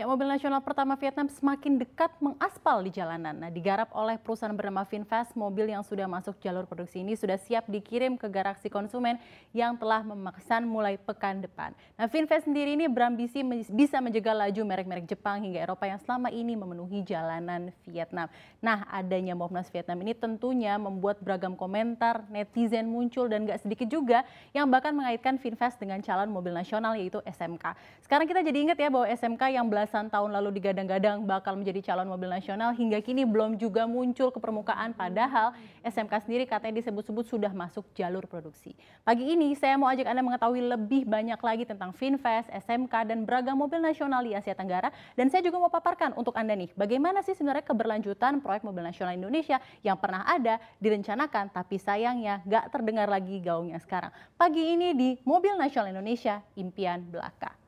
Ya, mobil nasional pertama Vietnam semakin dekat mengaspal di jalanan. Nah, digarap oleh perusahaan bernama Vinfast, mobil yang sudah masuk jalur produksi ini sudah siap dikirim ke garasi konsumen yang telah memaksan mulai pekan depan. Nah, Vinfast sendiri ini berambisi bisa menjaga laju merek-merek Jepang hingga Eropa yang selama ini memenuhi jalanan Vietnam. Nah, adanya Movnas Vietnam ini tentunya membuat beragam komentar netizen muncul dan gak sedikit juga yang bahkan mengaitkan Vinfast dengan calon mobil nasional yaitu SMK. Sekarang kita jadi ingat ya bahwa SMK yang belas gagasan tahun lalu digadang-gadang bakal menjadi calon mobil nasional hingga kini belum juga muncul ke permukaan padahal SMK sendiri katanya disebut-sebut sudah masuk jalur produksi. Pagi ini saya mau ajak Anda mengetahui lebih banyak lagi tentang Finfest, SMK dan beragam mobil nasional di Asia Tenggara dan saya juga mau paparkan untuk Anda nih bagaimana sih sebenarnya keberlanjutan proyek mobil nasional Indonesia yang pernah ada direncanakan tapi sayangnya gak terdengar lagi gaungnya sekarang. Pagi ini di Mobil Nasional Indonesia Impian Belaka.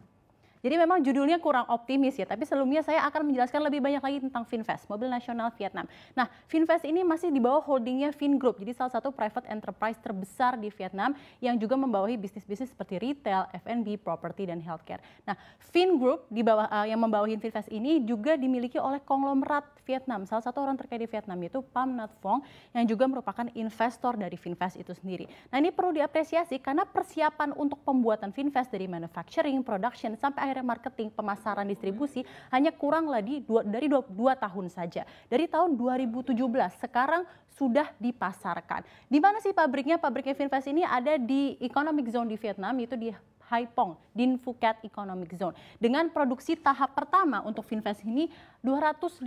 Jadi memang judulnya kurang optimis ya, tapi sebelumnya saya akan menjelaskan lebih banyak lagi tentang Finvest, mobil nasional Vietnam. Nah, Finvest ini masih di bawah holdingnya Vingroup, jadi salah satu private enterprise terbesar di Vietnam yang juga membawahi bisnis-bisnis seperti retail, F&B, property, dan healthcare. Nah, Vingroup di bawah, uh, yang membawahi Finvest ini juga dimiliki oleh konglomerat Vietnam. Salah satu orang terkait di Vietnam yaitu Pam Nhat Phong yang juga merupakan investor dari Finvest itu sendiri. Nah, ini perlu diapresiasi karena persiapan untuk pembuatan Finvest dari manufacturing, production, sampai akhirnya marketing, pemasaran, distribusi hanya kurang lagi dua, dari dua, dua tahun saja. Dari tahun 2017 sekarang sudah dipasarkan. Di mana sih pabriknya? Pabriknya Finvest ini ada di economic zone di Vietnam, itu di Haipong di Phuket Economic Zone. Dengan produksi tahap pertama untuk Finvest ini 250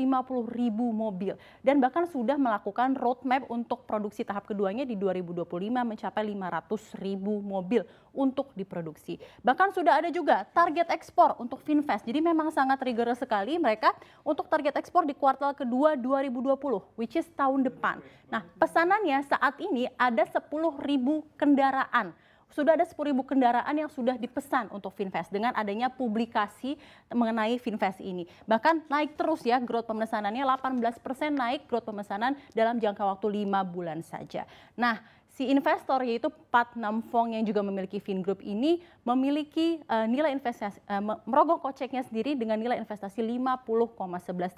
ribu mobil dan bahkan sudah melakukan roadmap untuk produksi tahap keduanya di 2025 mencapai 500 ribu mobil untuk diproduksi. Bahkan sudah ada juga target ekspor untuk Finvest. Jadi memang sangat rigorous sekali mereka untuk target ekspor di kuartal kedua 2020 which is tahun depan. Nah pesanannya saat ini ada 10 ribu kendaraan sudah ada 10.000 kendaraan yang sudah dipesan untuk Finfest dengan adanya publikasi mengenai Finfest ini. Bahkan naik terus ya growth pemesanannya 18% naik growth pemesanan dalam jangka waktu 5 bulan saja. Nah, si investor yaitu Pat Namfong yang juga memiliki Vingroup ini memiliki uh, nilai investasi uh, merogoh koceknya sendiri dengan nilai investasi 50,11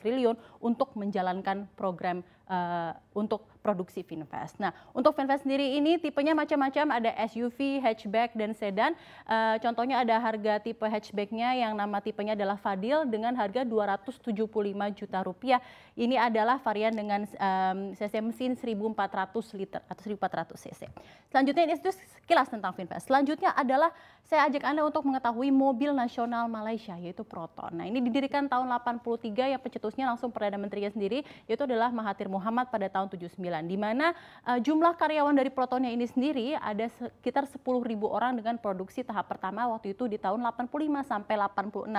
triliun untuk menjalankan program uh, untuk produksi Vinfast. Nah, untuk Vinfast sendiri ini tipenya macam-macam, ada SUV, hatchback, dan sedan. Uh, contohnya ada harga tipe hatchbacknya yang nama tipenya adalah Fadil dengan harga 275 juta rupiah. Ini adalah varian dengan um, cc mesin 1400 liter atau 1400 cc. Selanjutnya ini itu sekilas tentang Vinfast. Selanjutnya adalah saya ajak Anda untuk mengetahui mobil nasional Malaysia yaitu Proton. Nah, ini didirikan tahun 83 yang pencetusnya langsung Perdana Menterinya sendiri yaitu adalah Mahathir Muhammad pada tahun 79 di mana uh, jumlah karyawan dari Protonnya ini sendiri ada sekitar 10.000 orang dengan produksi tahap pertama waktu itu di tahun 85 sampai 86.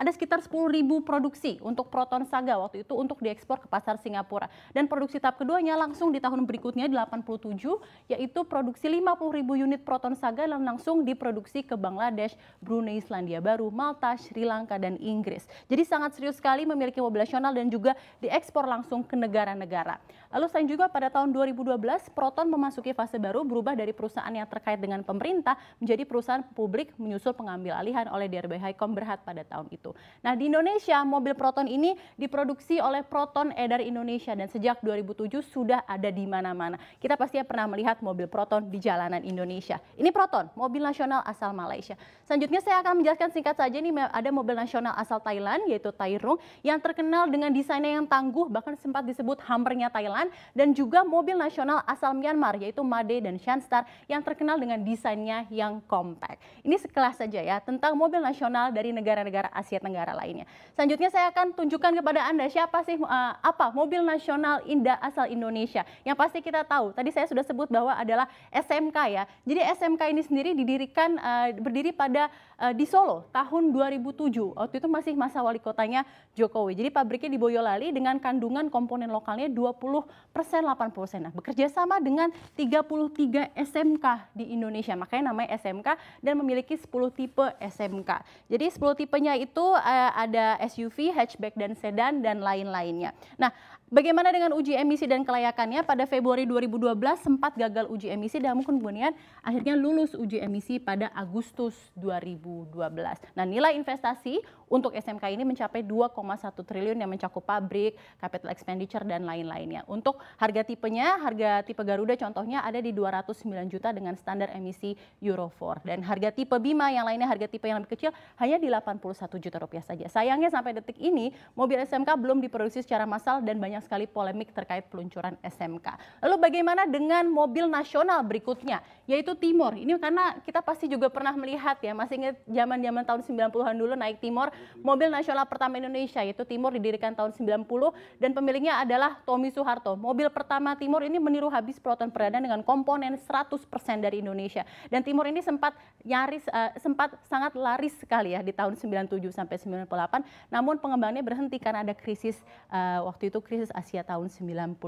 Ada sekitar 10.000 produksi untuk Proton Saga waktu itu untuk diekspor ke pasar Singapura. Dan produksi tahap keduanya langsung di tahun berikutnya di 87 yaitu produksi 50.000 unit Proton Saga yang langsung diproduksi ke Bangladesh, Brunei, Islandia Baru, Malta, Sri Lanka dan Inggris. Jadi sangat serius sekali memiliki mobil nasional dan juga diekspor langsung ke negara-negara negara. Lalu selain juga pada tahun 2012 Proton memasuki fase baru berubah dari perusahaan yang terkait dengan pemerintah menjadi perusahaan publik menyusul pengambil alihan oleh DRB Highcom Berhad pada tahun itu. Nah di Indonesia mobil Proton ini diproduksi oleh Proton Edar Indonesia dan sejak 2007 sudah ada di mana-mana. Kita pasti pernah melihat mobil Proton di jalanan Indonesia. Ini Proton, mobil nasional asal Malaysia. Selanjutnya saya akan menjelaskan singkat saja ini ada mobil nasional asal Thailand yaitu Tairung yang terkenal dengan desainnya yang tangguh bahkan sempat disebut hammernya Thailand kendaraan dan juga mobil nasional asal Myanmar yaitu Made dan Shanstar yang terkenal dengan desainnya yang kompak. Ini sekelas saja ya tentang mobil nasional dari negara-negara Asia Tenggara lainnya. Selanjutnya saya akan tunjukkan kepada Anda siapa sih uh, apa mobil nasional indah asal Indonesia. Yang pasti kita tahu tadi saya sudah sebut bahwa adalah SMK ya. Jadi SMK ini sendiri didirikan uh, berdiri pada uh, di Solo tahun 2007. Waktu itu masih masa wali kotanya Jokowi. Jadi pabriknya di Boyolali dengan kandungan komponen lokalnya 20 persen 80 persen. Nah, bekerja sama dengan 33 SMK di Indonesia, makanya namanya SMK dan memiliki 10 tipe SMK. Jadi 10 tipenya itu uh, ada SUV, hatchback dan sedan dan lain-lainnya. Nah, bagaimana dengan uji emisi dan kelayakannya? Pada Februari 2012 sempat gagal uji emisi dan mungkin kemudian akhirnya lulus uji emisi pada Agustus 2012. Nah, nilai investasi untuk SMK ini mencapai 2,1 triliun yang mencakup pabrik, capital expenditure dan lain-lainnya. Untuk harga tipenya, harga tipe Garuda contohnya ada di 209 juta dengan standar emisi Euro 4. Dan harga tipe Bima yang lainnya, harga tipe yang lebih kecil hanya di 81 juta rupiah saja. Sayangnya sampai detik ini mobil SMK belum diproduksi secara massal dan banyak sekali polemik terkait peluncuran SMK. Lalu bagaimana dengan mobil nasional berikutnya, yaitu Timor. Ini karena kita pasti juga pernah melihat ya, masih ingat zaman-zaman tahun 90-an dulu naik Timor, mobil nasional pertama Indonesia yaitu Timor didirikan tahun 90 dan pemiliknya adalah Tommy Soeharto mobil pertama Timur ini meniru habis peloton perdana dengan komponen 100% dari Indonesia. Dan Timur ini sempat nyaris uh, sempat sangat laris sekali ya di tahun 97 sampai 98. Namun pengembangannya berhenti karena ada krisis uh, waktu itu krisis Asia tahun 98.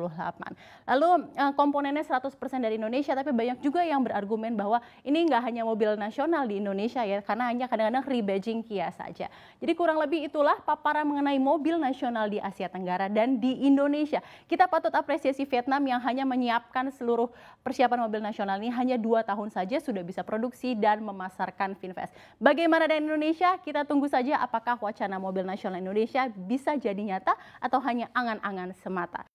Lalu uh, komponennya 100% dari Indonesia tapi banyak juga yang berargumen bahwa ini enggak hanya mobil nasional di Indonesia ya karena hanya kadang-kadang rebadging Kia saja. Jadi kurang lebih itulah paparan mengenai mobil nasional di Asia Tenggara dan di Indonesia. Kita patut apresiasi Vietnam yang hanya menyiapkan seluruh persiapan mobil nasional ini hanya dua tahun saja sudah bisa produksi dan memasarkan Finfest. Bagaimana dengan Indonesia? Kita tunggu saja apakah wacana mobil nasional Indonesia bisa jadi nyata atau hanya angan-angan semata.